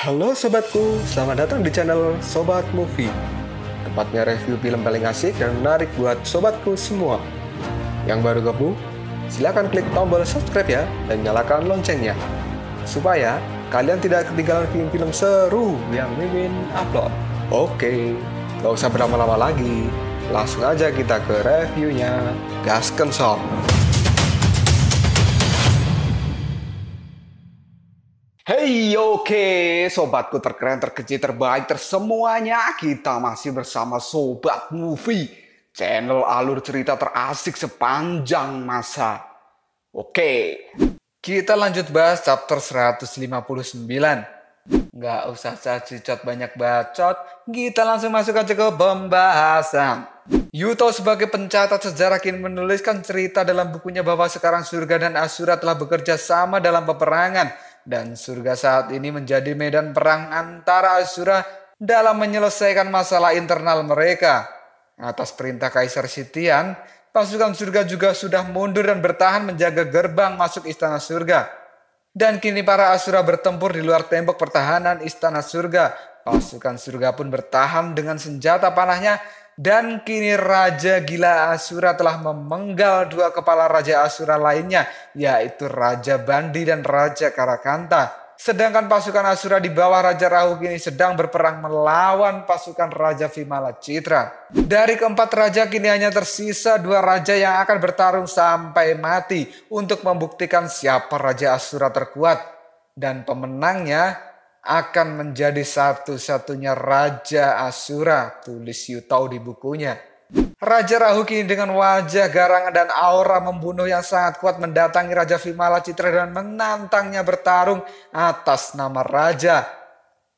Halo sobatku, selamat datang di channel Sobat Movie. Tempatnya review film paling asik dan menarik buat sobatku semua. Yang baru gabung, silakan klik tombol subscribe ya dan nyalakan loncengnya. Supaya kalian tidak ketinggalan film-film seru yang Mimin upload. Oke, gak usah berlama-lama lagi. Langsung aja kita ke reviewnya. Gasken Sob. Hey oke okay. sobatku terkeren terkecil terbaik tersemuanya kita masih bersama Sobat Movie channel alur cerita terasik sepanjang masa. Oke okay. kita lanjut bahas chapter 159. Nggak usah cacicot banyak bacot kita langsung masuk aja ke pembahasan. Yuto sebagai pencatat sejarah kini menuliskan cerita dalam bukunya bahwa sekarang surga dan Asura telah bekerja sama dalam peperangan dan surga saat ini menjadi medan perang antara Asura dalam menyelesaikan masalah internal mereka. Atas perintah Kaisar Sitian, pasukan surga juga sudah mundur dan bertahan menjaga gerbang masuk istana surga. Dan kini para Asura bertempur di luar tembok pertahanan istana surga. Pasukan surga pun bertahan dengan senjata panahnya dan kini Raja Gila Asura telah memenggal dua kepala Raja Asura lainnya, yaitu Raja Bandi dan Raja Karakanta. Sedangkan pasukan Asura di bawah Raja Rahu kini sedang berperang melawan pasukan Raja Vimala Citra. Dari keempat raja kini hanya tersisa dua raja yang akan bertarung sampai mati untuk membuktikan siapa Raja Asura terkuat. Dan pemenangnya akan menjadi satu-satunya Raja Asura, tulis Yutau di bukunya. Raja Rahu kini dengan wajah garang dan aura membunuh yang sangat kuat mendatangi Raja Vimala Citra dan menantangnya bertarung atas nama Raja.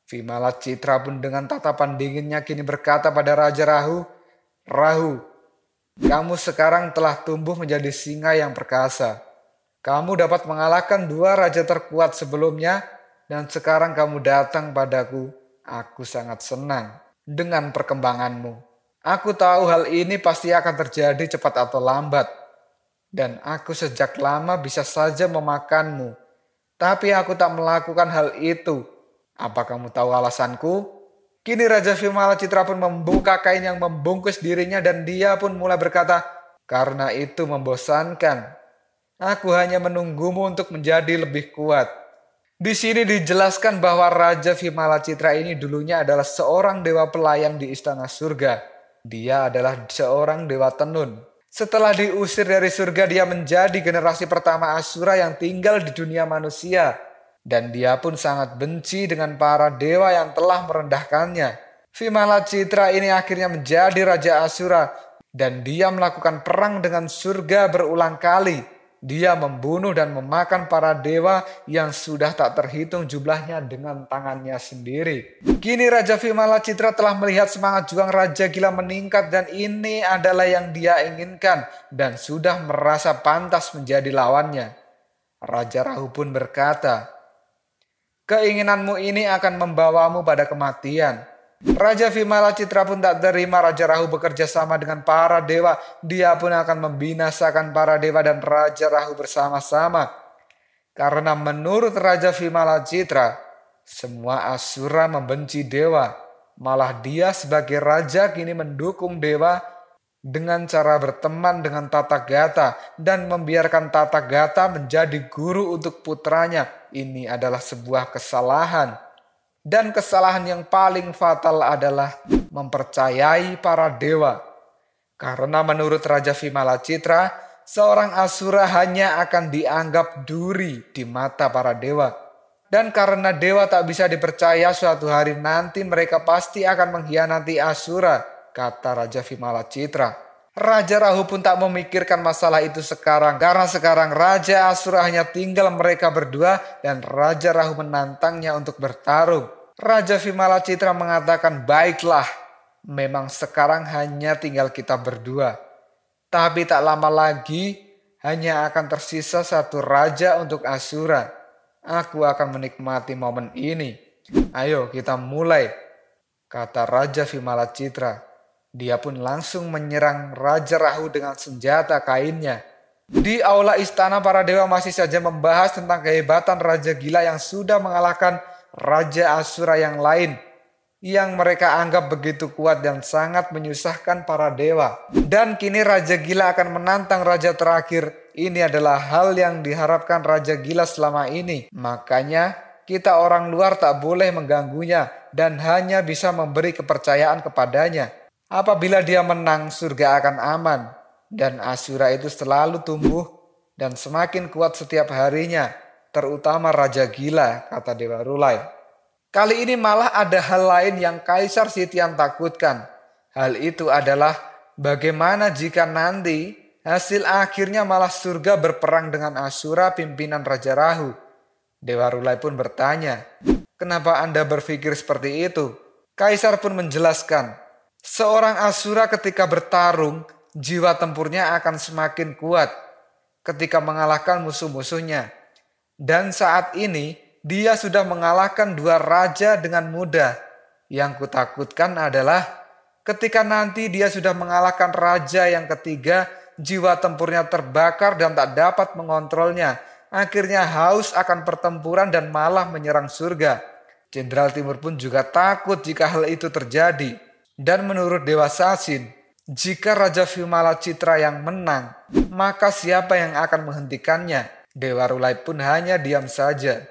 Vimala Citra pun dengan tatapan dinginnya kini berkata pada Raja Rahu, Rahu, kamu sekarang telah tumbuh menjadi singa yang perkasa. Kamu dapat mengalahkan dua raja terkuat sebelumnya dan sekarang kamu datang padaku, aku sangat senang dengan perkembanganmu. Aku tahu hal ini pasti akan terjadi cepat atau lambat, dan aku sejak lama bisa saja memakanmu. Tapi aku tak melakukan hal itu. Apa kamu tahu alasanku? Kini Raja Vimala Citra pun membuka kain yang membungkus dirinya dan dia pun mulai berkata, karena itu membosankan. Aku hanya menunggumu untuk menjadi lebih kuat. Di sini dijelaskan bahwa Raja Vimala Citra ini dulunya adalah seorang dewa pelayan di istana surga. Dia adalah seorang dewa tenun. Setelah diusir dari surga, dia menjadi generasi pertama Asura yang tinggal di dunia manusia. Dan dia pun sangat benci dengan para dewa yang telah merendahkannya. Vimala Citra ini akhirnya menjadi Raja Asura. Dan dia melakukan perang dengan surga berulang kali dia membunuh dan memakan para dewa yang sudah tak terhitung jumlahnya dengan tangannya sendiri. Kini Raja Vimala Citra telah melihat semangat juang Raja Gila meningkat dan ini adalah yang dia inginkan dan sudah merasa pantas menjadi lawannya. Raja Rahu pun berkata, Keinginanmu ini akan membawamu pada kematian Raja Vimala Citra pun tak terima Raja Rahu bekerja sama dengan para dewa. Dia pun akan membinasakan para dewa dan Raja Rahu bersama-sama. Karena menurut Raja Vimala Citra, semua asura membenci dewa. Malah dia sebagai raja kini mendukung dewa dengan cara berteman dengan Tata Gata dan membiarkan Tata Gata menjadi guru untuk putranya. Ini adalah sebuah kesalahan. Dan kesalahan yang paling fatal adalah mempercayai para dewa. Karena menurut Raja Vimala Citra, seorang asura hanya akan dianggap duri di mata para dewa. Dan karena dewa tak bisa dipercaya suatu hari nanti mereka pasti akan mengkhianati asura, kata Raja Vimala Citra. Raja Rahu pun tak memikirkan masalah itu sekarang karena sekarang Raja Asura hanya tinggal mereka berdua dan Raja Rahu menantangnya untuk bertarung. Raja Vimala Citra mengatakan, "Baiklah, memang sekarang hanya tinggal kita berdua. Tapi tak lama lagi hanya akan tersisa satu raja untuk Asura. Aku akan menikmati momen ini. Ayo kita mulai." kata Raja Vimala Citra. Dia pun langsung menyerang Raja Rahu dengan senjata kainnya. Di aula istana para dewa masih saja membahas tentang kehebatan Raja Gila yang sudah mengalahkan raja Asura yang lain yang mereka anggap begitu kuat dan sangat menyusahkan para dewa. Dan kini Raja Gila akan menantang Raja terakhir. Ini adalah hal yang diharapkan Raja Gila selama ini. Makanya kita orang luar tak boleh mengganggunya dan hanya bisa memberi kepercayaan kepadanya. Apabila dia menang, surga akan aman. Dan Asura itu selalu tumbuh dan semakin kuat setiap harinya terutama Raja Gila, kata Dewa Rulai. Kali ini malah ada hal lain yang Kaisar Sitian takutkan. Hal itu adalah bagaimana jika nanti hasil akhirnya malah surga berperang dengan Asura pimpinan Raja Rahu. Dewa Rulai pun bertanya, kenapa Anda berpikir seperti itu? Kaisar pun menjelaskan, seorang Asura ketika bertarung, jiwa tempurnya akan semakin kuat ketika mengalahkan musuh-musuhnya. Dan saat ini dia sudah mengalahkan dua raja dengan mudah. Yang kutakutkan adalah ketika nanti dia sudah mengalahkan raja yang ketiga, jiwa tempurnya terbakar dan tak dapat mengontrolnya. Akhirnya haus akan pertempuran dan malah menyerang surga. Jenderal Timur pun juga takut jika hal itu terjadi. Dan menurut Dewa Sasin, jika Raja Vimala Citra yang menang, maka siapa yang akan menghentikannya? Dewa Rulai pun hanya diam saja.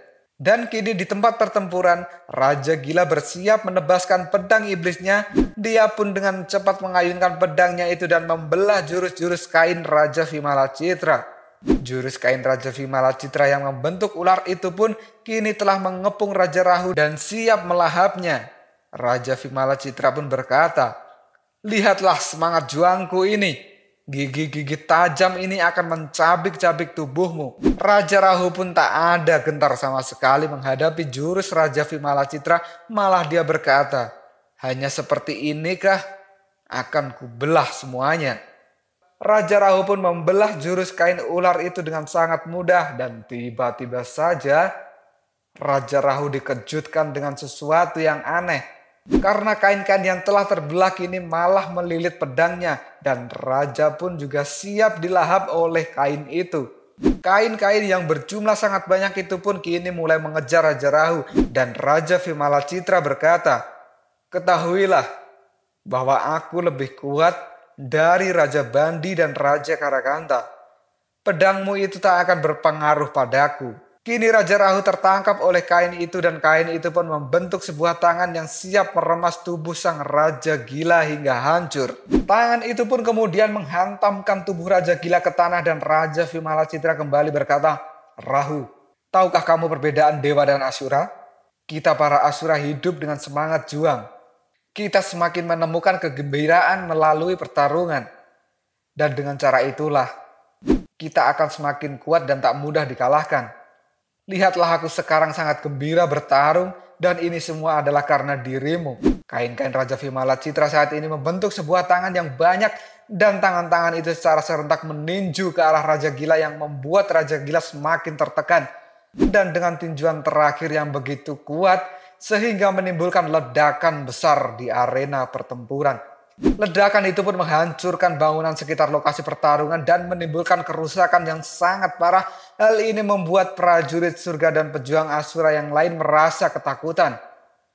Dan kini di tempat pertempuran, Raja Gila bersiap menebaskan pedang iblisnya. Dia pun dengan cepat mengayunkan pedangnya itu dan membelah jurus-jurus kain Raja Vimala Citra. Jurus kain Raja Vimala Citra yang membentuk ular itu pun kini telah mengepung Raja Rahu dan siap melahapnya. Raja Vimala Citra pun berkata, Lihatlah semangat juangku ini. Gigi-gigi tajam ini akan mencabik-cabik tubuhmu. Raja Rahu pun tak ada gentar sama sekali menghadapi jurus Raja Vimala Citra, malah dia berkata, "Hanya seperti inikah akan kubelah semuanya?" Raja Rahu pun membelah jurus kain ular itu dengan sangat mudah dan tiba-tiba saja Raja Rahu dikejutkan dengan sesuatu yang aneh karena kain-kain yang telah terbelah ini malah melilit pedangnya dan raja pun juga siap dilahap oleh kain itu. Kain-kain yang berjumlah sangat banyak itu pun kini mulai mengejar Raja Rahu dan Raja Vimala Citra berkata, Ketahuilah bahwa aku lebih kuat dari Raja Bandi dan Raja Karakanta. Pedangmu itu tak akan berpengaruh padaku. Kini Raja Rahu tertangkap oleh kain itu dan kain itu pun membentuk sebuah tangan yang siap meremas tubuh sang Raja Gila hingga hancur. Tangan itu pun kemudian menghantamkan tubuh Raja Gila ke tanah dan Raja Vimala Citra kembali berkata, Rahu, tahukah kamu perbedaan Dewa dan Asura? Kita para Asura hidup dengan semangat juang. Kita semakin menemukan kegembiraan melalui pertarungan. Dan dengan cara itulah, kita akan semakin kuat dan tak mudah dikalahkan. Lihatlah aku sekarang sangat gembira bertarung dan ini semua adalah karena dirimu. Kain-kain Raja Vimala Citra saat ini membentuk sebuah tangan yang banyak dan tangan-tangan itu secara serentak meninju ke arah Raja Gila yang membuat Raja Gila semakin tertekan. Dan dengan tinjuan terakhir yang begitu kuat sehingga menimbulkan ledakan besar di arena pertempuran. Ledakan itu pun menghancurkan bangunan sekitar lokasi pertarungan dan menimbulkan kerusakan yang sangat parah. Hal ini membuat prajurit surga dan pejuang Asura yang lain merasa ketakutan.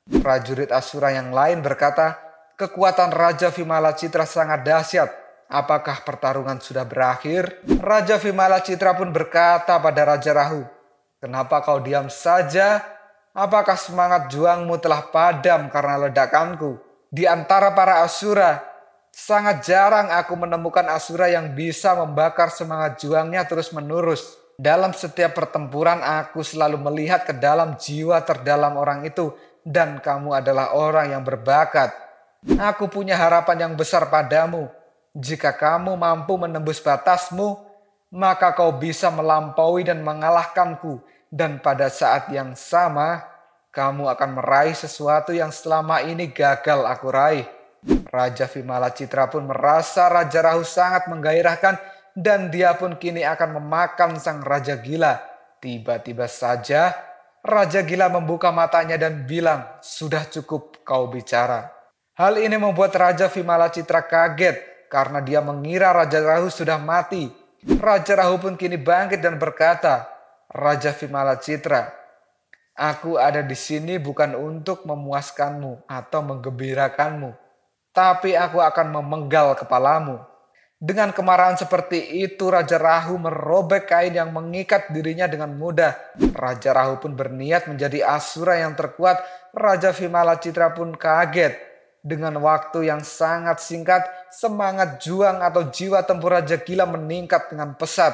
Prajurit Asura yang lain berkata, kekuatan Raja Vimala Citra sangat dahsyat. Apakah pertarungan sudah berakhir? Raja Vimala Citra pun berkata pada Raja Rahu, Kenapa kau diam saja? Apakah semangat juangmu telah padam karena ledakanku? di antara para asura, sangat jarang aku menemukan asura yang bisa membakar semangat juangnya terus-menerus. Dalam setiap pertempuran aku selalu melihat ke dalam jiwa terdalam orang itu dan kamu adalah orang yang berbakat. Aku punya harapan yang besar padamu. Jika kamu mampu menembus batasmu, maka kau bisa melampaui dan mengalahkanku. Dan pada saat yang sama, kamu akan meraih sesuatu yang selama ini gagal aku raih. Raja Vimala Citra pun merasa Raja Rahu sangat menggairahkan dan dia pun kini akan memakan sang Raja Gila. Tiba-tiba saja Raja Gila membuka matanya dan bilang, sudah cukup kau bicara. Hal ini membuat Raja Vimala Citra kaget karena dia mengira Raja Rahu sudah mati. Raja Rahu pun kini bangkit dan berkata, Raja Vimala Citra, Aku ada di sini bukan untuk memuaskanmu atau menggembirakanmu, tapi aku akan memenggal kepalamu. Dengan kemarahan seperti itu, Raja Rahu merobek kain yang mengikat dirinya dengan mudah. Raja Rahu pun berniat menjadi Asura yang terkuat. Raja Vimala Citra pun kaget. Dengan waktu yang sangat singkat, semangat juang atau jiwa tempur Raja Gila meningkat dengan pesat.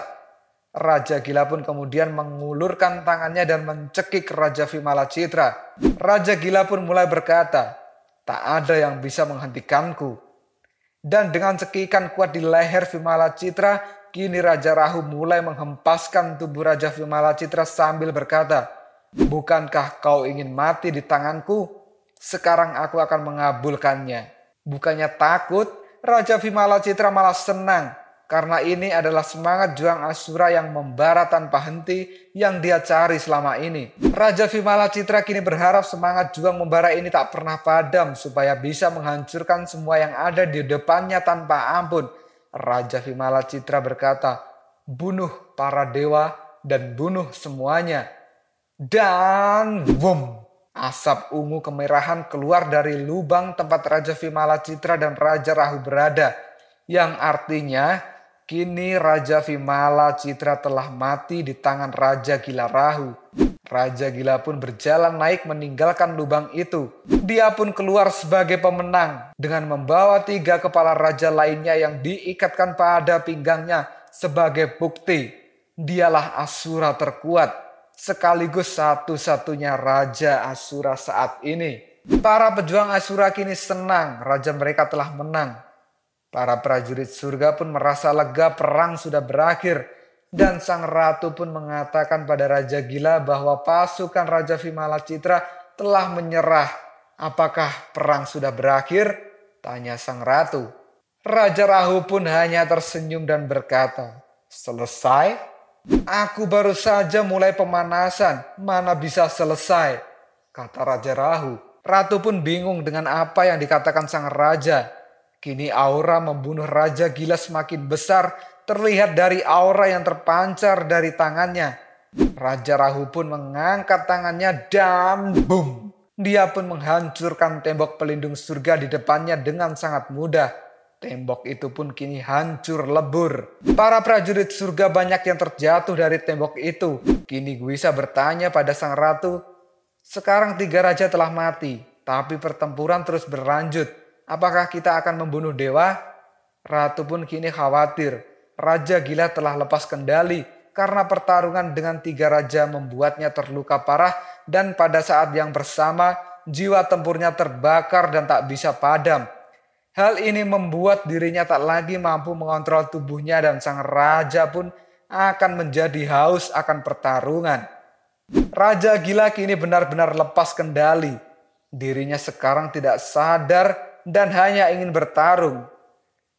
Raja Gila pun kemudian mengulurkan tangannya dan mencekik Raja Vimala Citra. Raja Gila pun mulai berkata, tak ada yang bisa menghentikanku. Dan dengan cekikan kuat di leher Vimala Citra, kini Raja Rahu mulai menghempaskan tubuh Raja Vimala Citra sambil berkata, Bukankah kau ingin mati di tanganku? Sekarang aku akan mengabulkannya. Bukannya takut, Raja Vimala Citra malah senang karena ini adalah semangat juang asura yang membara tanpa henti yang dia cari selama ini. Raja Vimala Citra kini berharap semangat juang membara ini tak pernah padam supaya bisa menghancurkan semua yang ada di depannya tanpa ampun. Raja Vimala Citra berkata, bunuh para dewa dan bunuh semuanya. Dan boom, asap ungu kemerahan keluar dari lubang tempat Raja Vimala Citra dan Raja Rahu berada. Yang artinya Kini Raja Vimala Citra telah mati di tangan Raja Gila Rahu. Raja Gila pun berjalan naik meninggalkan lubang itu. Dia pun keluar sebagai pemenang dengan membawa tiga kepala raja lainnya yang diikatkan pada pinggangnya sebagai bukti. Dialah Asura terkuat, sekaligus satu-satunya Raja Asura saat ini. Para pejuang Asura kini senang raja mereka telah menang Para prajurit surga pun merasa lega perang sudah berakhir. Dan sang ratu pun mengatakan pada Raja Gila bahwa pasukan Raja Vimala Citra telah menyerah. Apakah perang sudah berakhir? Tanya sang ratu. Raja Rahu pun hanya tersenyum dan berkata, Selesai? Aku baru saja mulai pemanasan, mana bisa selesai? Kata Raja Rahu. Ratu pun bingung dengan apa yang dikatakan sang raja. Kini aura membunuh raja gila semakin besar terlihat dari aura yang terpancar dari tangannya. Raja Rahu pun mengangkat tangannya dan boom. Dia pun menghancurkan tembok pelindung surga di depannya dengan sangat mudah. Tembok itu pun kini hancur lebur. Para prajurit surga banyak yang terjatuh dari tembok itu. Kini Guisa bertanya pada sang ratu, sekarang tiga raja telah mati, tapi pertempuran terus berlanjut apakah kita akan membunuh dewa? Ratu pun kini khawatir. Raja gila telah lepas kendali karena pertarungan dengan tiga raja membuatnya terluka parah dan pada saat yang bersama jiwa tempurnya terbakar dan tak bisa padam. Hal ini membuat dirinya tak lagi mampu mengontrol tubuhnya dan sang raja pun akan menjadi haus akan pertarungan. Raja gila kini benar-benar lepas kendali. Dirinya sekarang tidak sadar dan hanya ingin bertarung.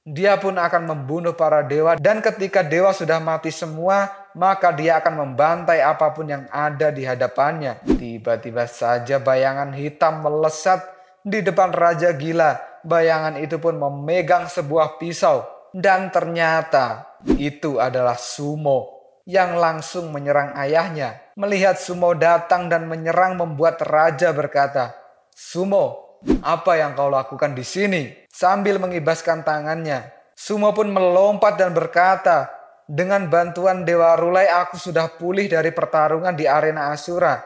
Dia pun akan membunuh para dewa dan ketika dewa sudah mati semua, maka dia akan membantai apapun yang ada di hadapannya. Tiba-tiba saja bayangan hitam melesat di depan raja gila. Bayangan itu pun memegang sebuah pisau dan ternyata itu adalah Sumo yang langsung menyerang ayahnya. Melihat Sumo datang dan menyerang membuat raja berkata, "Sumo, apa yang kau lakukan di sini? Sambil mengibaskan tangannya, Sumo pun melompat dan berkata, dengan bantuan Dewa Rulai aku sudah pulih dari pertarungan di arena Asura.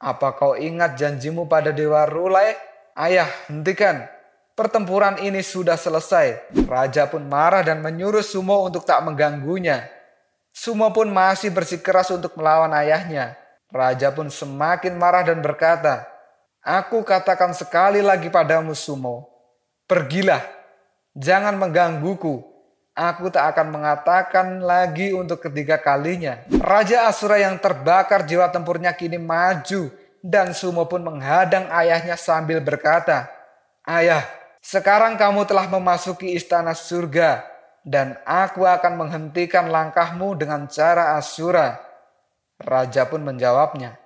Apa kau ingat janjimu pada Dewa Rulai? Ayah, hentikan. Pertempuran ini sudah selesai. Raja pun marah dan menyuruh Sumo untuk tak mengganggunya. Sumo pun masih bersikeras untuk melawan ayahnya. Raja pun semakin marah dan berkata, Aku katakan sekali lagi padamu Sumo, pergilah, jangan menggangguku. Aku tak akan mengatakan lagi untuk ketiga kalinya. Raja Asura yang terbakar jiwa tempurnya kini maju dan Sumo pun menghadang ayahnya sambil berkata, Ayah, sekarang kamu telah memasuki istana surga dan aku akan menghentikan langkahmu dengan cara Asura. Raja pun menjawabnya,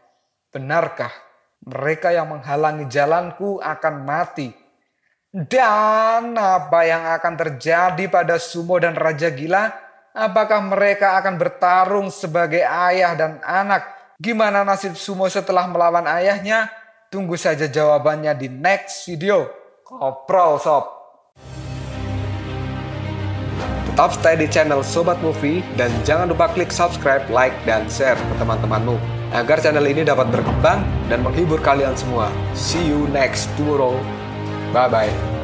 Benarkah? Mereka yang menghalangi jalanku akan mati. Dan apa yang akan terjadi pada Sumo dan Raja Gila? Apakah mereka akan bertarung sebagai ayah dan anak? Gimana nasib Sumo setelah melawan ayahnya? Tunggu saja jawabannya di next video. Koprol Sob. Tetap stay di channel Sobat Movie dan jangan lupa klik subscribe, like, dan share ke teman-temanmu agar channel ini dapat berkembang dan menghibur kalian semua. See you next tomorrow. Bye bye.